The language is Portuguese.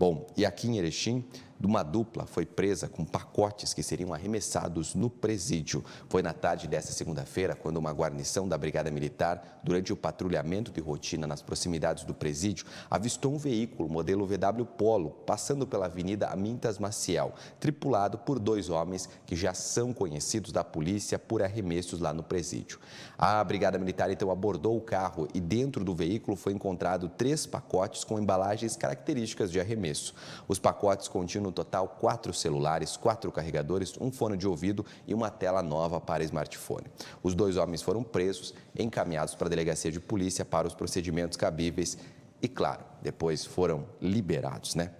Bom, e aqui em Erechim, de uma dupla foi presa com pacotes que seriam arremessados no presídio. Foi na tarde desta segunda-feira quando uma guarnição da Brigada Militar, durante o patrulhamento de rotina nas proximidades do presídio, avistou um veículo modelo VW Polo passando pela Avenida Amintas Maciel, tripulado por dois homens que já são conhecidos da polícia por arremessos lá no presídio. A Brigada Militar então abordou o carro e dentro do veículo foi encontrado três pacotes com embalagens características de arremesso. Os pacotes continham no total quatro celulares, quatro carregadores, um fone de ouvido e uma tela nova para smartphone. Os dois homens foram presos, encaminhados para a delegacia de polícia para os procedimentos cabíveis e, claro, depois foram liberados, né?